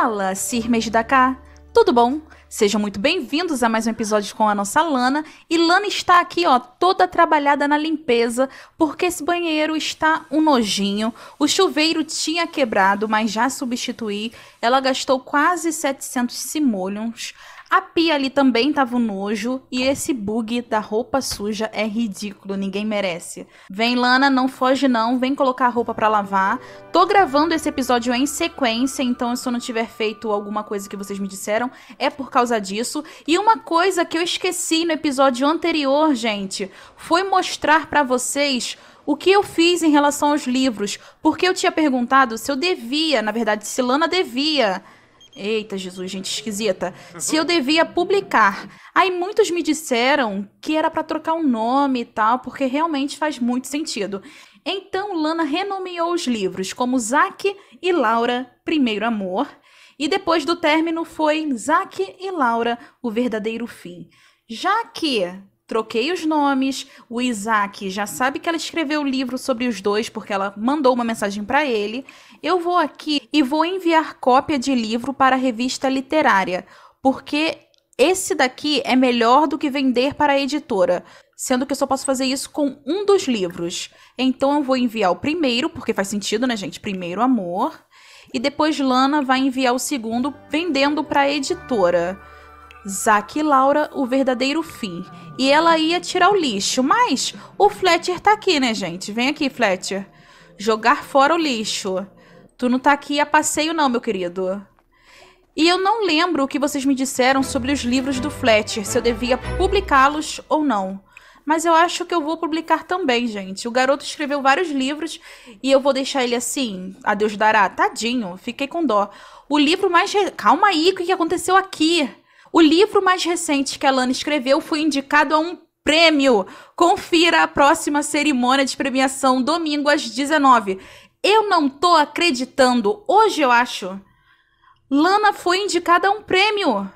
Fala, Sirmes da cá. Tudo bom? Sejam muito bem-vindos a mais um episódio com a nossa Lana. E Lana está aqui, ó, toda trabalhada na limpeza, porque esse banheiro está um nojinho. O chuveiro tinha quebrado, mas já substituí. Ela gastou quase 700 simoleons. A pia ali também tava um nojo. E esse bug da roupa suja é ridículo, ninguém merece. Vem, Lana, não foge não, vem colocar a roupa para lavar. Tô gravando esse episódio em sequência, então se eu não tiver feito alguma coisa que vocês me disseram, é por causa disso. E uma coisa que eu esqueci no episódio anterior, gente, foi mostrar para vocês o que eu fiz em relação aos livros, porque eu tinha perguntado se eu devia, na verdade, se Lana devia Eita, Jesus, gente esquisita. Se eu devia publicar. Aí muitos me disseram que era para trocar o um nome e tal, porque realmente faz muito sentido. Então Lana renomeou os livros como Zack e Laura Primeiro Amor, e depois do término foi Zack e Laura O Verdadeiro Fim. Já que troquei os nomes. O Isaac já sabe que ela escreveu o livro sobre os dois porque ela mandou uma mensagem para ele. Eu vou aqui e vou enviar cópia de livro para a revista literária, porque esse daqui é melhor do que vender para a editora, sendo que eu só posso fazer isso com um dos livros. Então eu vou enviar o primeiro, porque faz sentido, né, gente? Primeiro amor, e depois Lana vai enviar o segundo vendendo para a editora. Zack e Laura o verdadeiro fim. E ela ia tirar o lixo, mas o Fletcher tá aqui, né, gente? Vem aqui, Fletcher. Jogar fora o lixo. Tu não tá aqui a passeio não, meu querido. E eu não lembro o que vocês me disseram sobre os livros do Fletcher, se eu devia publicá-los ou não. Mas eu acho que eu vou publicar também, gente. O garoto escreveu vários livros e eu vou deixar ele assim, a Deus dará. Tadinho, fiquei com dó. O livro mais. Re... Calma aí, o que aconteceu aqui? O livro mais recente que a Lana escreveu foi indicado a um prêmio. Confira a próxima cerimônia de premiação, domingo às 19. Eu não tô acreditando. Hoje eu acho. Lana foi indicada a um prêmio.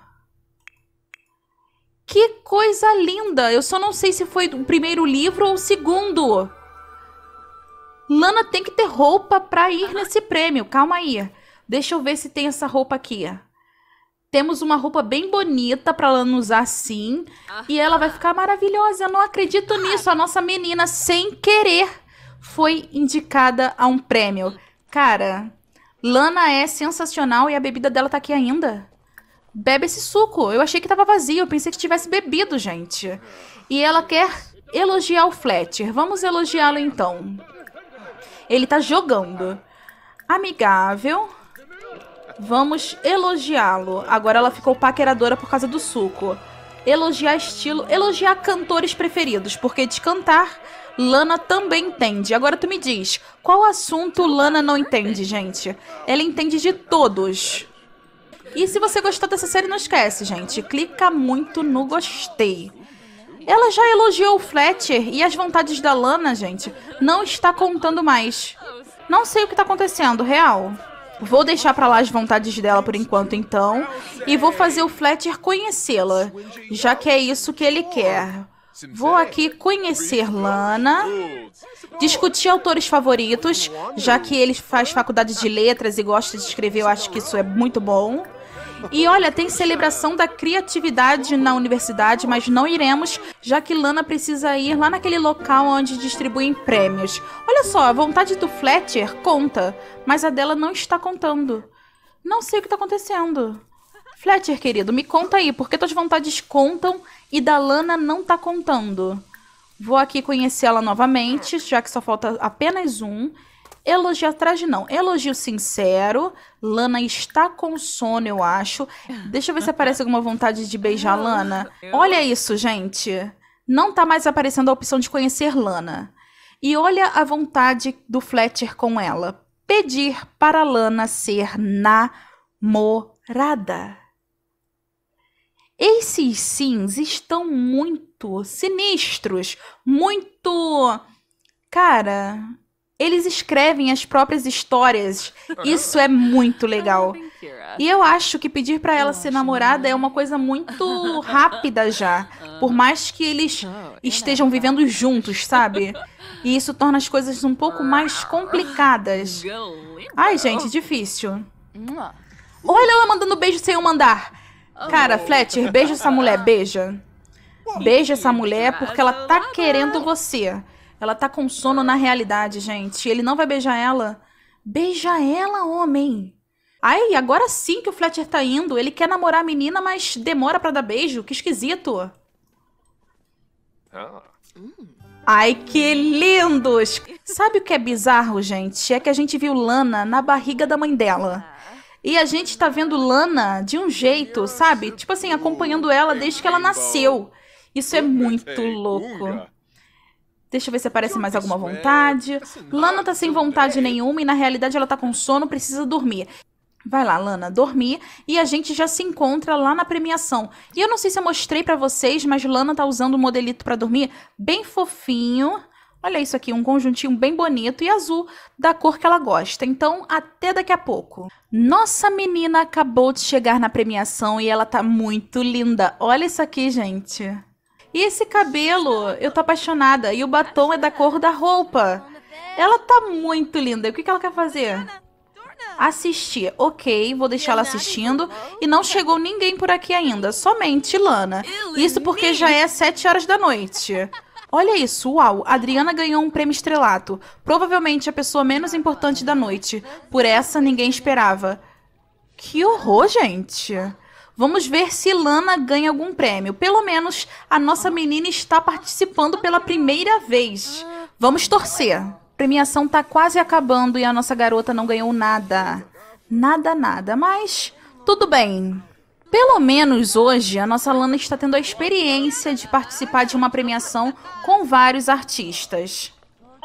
Que coisa linda! Eu só não sei se foi o primeiro livro ou o segundo. Lana tem que ter roupa para ir nesse prêmio. Calma aí. Deixa eu ver se tem essa roupa aqui. Temos uma roupa bem bonita para ela usar sim. Ah, e ela vai ficar maravilhosa. Eu não acredito ah. nisso. A nossa menina, sem querer, foi indicada a um prêmio. Cara, Lana é sensacional e a bebida dela tá aqui ainda. Bebe esse suco. Eu achei que tava vazio. Eu pensei que tivesse bebido, gente. E ela quer elogiar o Fletcher. Vamos elogiá-lo então. Ele tá jogando. Amigável Vamos elogiá-lo. Agora ela ficou paqueradora por causa do suco. Elogiar estilo, elogiar cantores preferidos, porque de cantar, Lana também entende. Agora tu me diz, qual assunto Lana não entende, gente? Ela entende de todos. E se você gostou dessa série, não esquece, gente, clica muito no gostei. Ela já elogiou o Fletcher e as vontades da Lana, gente, não está contando mais. Não sei o que está acontecendo, real. Vou deixar para lá as vontades dela por enquanto, então, e vou fazer o Fletcher conhecê-la, já que é isso que ele quer. Vou aqui conhecer Lana, discutir autores favoritos, já que ele faz faculdade de letras e gosta de escrever, eu acho que isso é muito bom. E olha, tem celebração da criatividade na universidade, mas não iremos, já que Lana precisa ir lá naquele local onde distribuem prêmios. Olha só, a vontade do Fletcher conta, mas a dela não está contando. Não sei o que está acontecendo. Fletcher, querido, me conta aí, por que tuas vontades contam e da Lana não tá contando? Vou aqui conhecê-la novamente, já que só falta apenas um. Elogio de não. Elogio sincero. Lana está com sono, eu acho. Deixa eu ver se aparece alguma vontade de beijar a ah, Lana. Olha isso, gente. Não tá mais aparecendo a opção de conhecer Lana. E olha a vontade do Fletcher com ela. Pedir para Lana ser namorada. Esses sims estão muito sinistros, muito. Cara, eles escrevem as próprias histórias. Uhum. Isso é muito legal. Uhum. E eu acho que pedir para ela ser namorada é uma coisa muito rápida já, por uhum. mais que eles oh, estejam vivendo juntos, sabe? E isso torna as coisas um pouco mais complicadas. Ai, gente, difícil. Olha ela mandando beijo sem eu mandar. Cara, oh. Fletcher, beija essa mulher, beija. Beija essa mulher porque ela tá querendo você. Ela tá com sono na realidade, gente. Ele não vai beijar ela. Beija ela, homem. Ai, agora sim que o Fletcher tá indo. Ele quer namorar a menina, mas demora para dar beijo. Que esquisito. Ah. Ai, que lindos! Sabe o que é bizarro, gente? É que a gente viu Lana na barriga da mãe dela. E a gente tá vendo Lana de um jeito, sabe? Tipo assim, acompanhando ela desde que ela nasceu. Isso é, é, é? muito louco. Deixa eu ver se aparece mais é alguma é, vontade. É assim, Lana tá sem vontade nenhuma e na realidade ela tá com sono, precisa dormir. Vai lá, Lana, dormir e a gente já se encontra lá na premiação. E eu não sei se eu mostrei para vocês, mas Lana tá usando um modelito para dormir bem fofinho. Olha isso aqui, um conjuntinho bem bonito e azul, da cor que ela gosta. Então, até daqui a pouco. Nossa menina acabou de chegar na premiação e ela tá muito linda. Olha isso aqui, gente. E esse cabelo, eu tô apaixonada. E o batom é da cor da roupa. Ela tá muito linda. E o que, que ela quer fazer? Assistir. Ok, vou deixar ela assistindo. E não chegou ninguém por aqui ainda. Somente Lana. Isso porque já é sete horas da noite. Olha isso, uau, Adriana ganhou um prêmio estrelato. Provavelmente a pessoa menos importante da noite. Por essa, ninguém esperava. Que horror, gente. Vamos ver se Lana ganha algum prêmio. Pelo menos a nossa menina está participando pela primeira vez. Vamos torcer. A premiação tá quase acabando e a nossa garota não ganhou nada. Nada, nada, mas tudo bem. Pelo menos hoje a nossa Lana está tendo a experiência de participar de uma premiação com vários artistas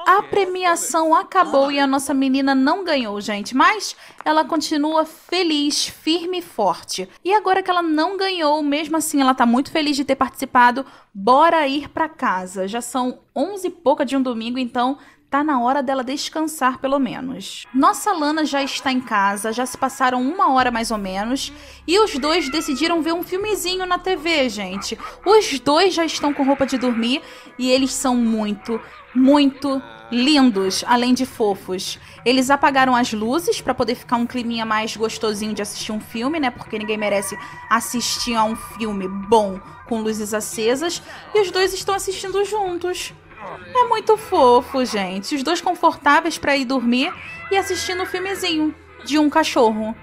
a premiação acabou e a nossa menina não ganhou, gente, mas ela continua feliz, firme e forte. E agora que ela não ganhou, mesmo assim ela tá muito feliz de ter participado, bora ir para casa. Já são 11 e pouca de um domingo, então Tá na hora dela descansar, pelo menos. Nossa Lana já está em casa, já se passaram uma hora mais ou menos, e os dois decidiram ver um filmezinho na TV, gente. Os dois já estão com roupa de dormir e eles são muito, muito lindos, além de fofos. Eles apagaram as luzes para poder ficar um climinha mais gostosinho de assistir um filme, né? Porque ninguém merece assistir a um filme bom com luzes acesas, e os dois estão assistindo juntos. É muito fofo, gente. Os dois confortáveis para ir dormir e assistindo o um filmezinho de um cachorro.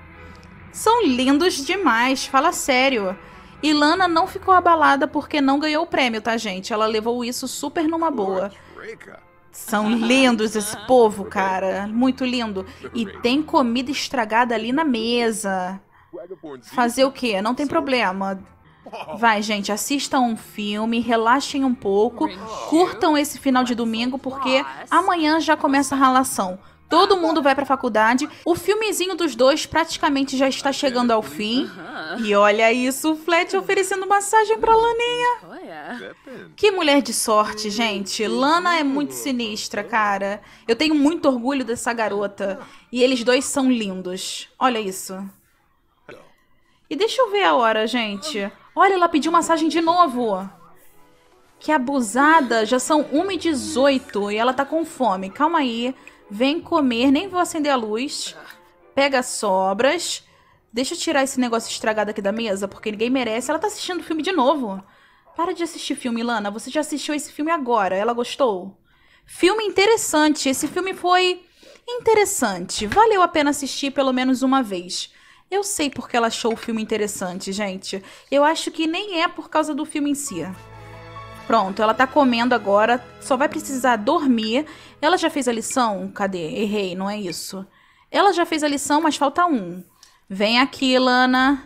São lindos demais, fala sério. E Lana não ficou abalada porque não ganhou o prêmio, tá, gente? Ela levou isso super numa boa. São lindos esse povo, cara. Muito lindo. E tem comida estragada ali na mesa. Fazer o quê? Não tem problema. Vai, gente, assistam um filme, relaxem um pouco, curtam esse final de domingo, porque amanhã já começa a relação. Todo mundo vai pra faculdade. O filmezinho dos dois praticamente já está chegando ao fim. Uhum. E olha isso, o Flat oferecendo massagem pra Laninha. Que mulher de sorte, gente. Uhum. Lana é muito sinistra, cara. Eu tenho muito orgulho dessa garota. E eles dois são lindos. Olha isso. E deixa eu ver a hora, gente. Olha, ela pediu massagem de novo. Que abusada. Já são 1h18 e ela tá com fome. Calma aí. Vem comer. Nem vou acender a luz. Pega sobras. Deixa eu tirar esse negócio estragado aqui da mesa, porque ninguém merece. Ela tá assistindo o filme de novo. Para de assistir filme, Lana. Você já assistiu esse filme agora. Ela gostou? Filme interessante. Esse filme foi interessante. Valeu a pena assistir pelo menos uma vez. Eu sei porque ela achou o filme interessante, gente. Eu acho que nem é por causa do filme em si. Pronto, ela tá comendo agora, só vai precisar dormir. Ela já fez a lição? Cadê? Errei, não é isso. Ela já fez a lição, mas falta um. Vem aqui, Lana.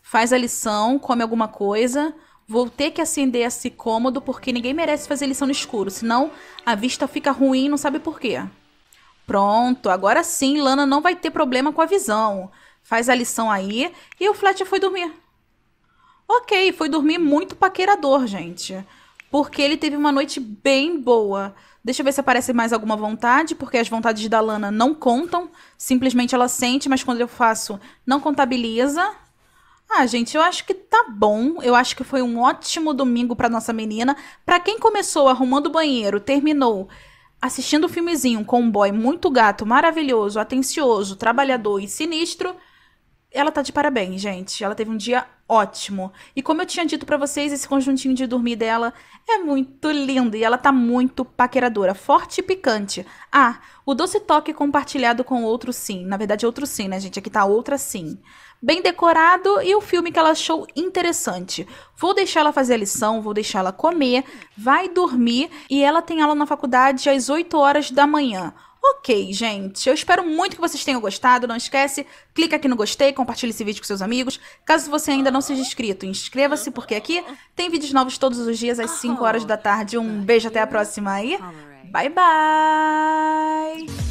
Faz a lição, come alguma coisa. Vou ter que acender esse cômodo porque ninguém merece fazer lição no escuro, senão a vista fica ruim, não sabe por quê. Pronto, agora sim, Lana não vai ter problema com a visão faz a lição aí. E o Fletcher foi dormir. Ok, foi dormir muito paquerador, gente. Porque ele teve uma noite bem boa. Deixa eu ver se aparece mais alguma vontade, porque as vontades da Lana não contam. Simplesmente ela sente, mas quando eu faço, não contabiliza. Ah, gente, eu acho que tá bom. Eu acho que foi um ótimo domingo para nossa menina. Para quem começou arrumando o banheiro, terminou assistindo o um filmezinho com um boy muito gato, maravilhoso, atencioso, trabalhador e sinistro. Ela tá de parabéns, gente. Ela teve um dia ótimo. E como eu tinha dito para vocês, esse conjuntinho de dormir dela é muito lindo e ela tá muito paqueradora, forte e picante. Ah, o doce toque compartilhado com outro sim. Na verdade, outro sim, né, gente? Aqui tá outra sim. Bem decorado e o filme que ela achou interessante. Vou deixar ela fazer a lição, vou deixar ela comer, vai dormir e ela tem aula na faculdade às 8 horas da manhã. Ok, gente, eu espero muito que vocês tenham gostado. Não esquece, clica aqui no gostei, compartilhe esse vídeo com seus amigos. Caso você ainda não seja inscrito, inscreva-se, porque aqui tem vídeos novos todos os dias às 5 horas da tarde. Um beijo, até a próxima aí. Bye, bye!